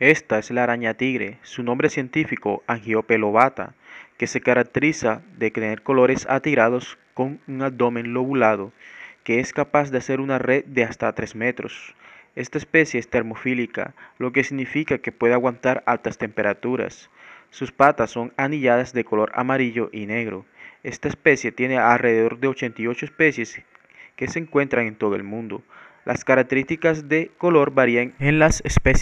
Esta es la araña tigre, su nombre científico Angiopelobata, que se caracteriza de tener colores atirados con un abdomen lobulado, que es capaz de hacer una red de hasta 3 metros. Esta especie es termofílica, lo que significa que puede aguantar altas temperaturas. Sus patas son anilladas de color amarillo y negro. Esta especie tiene alrededor de 88 especies que se encuentran en todo el mundo. Las características de color varían en las especies.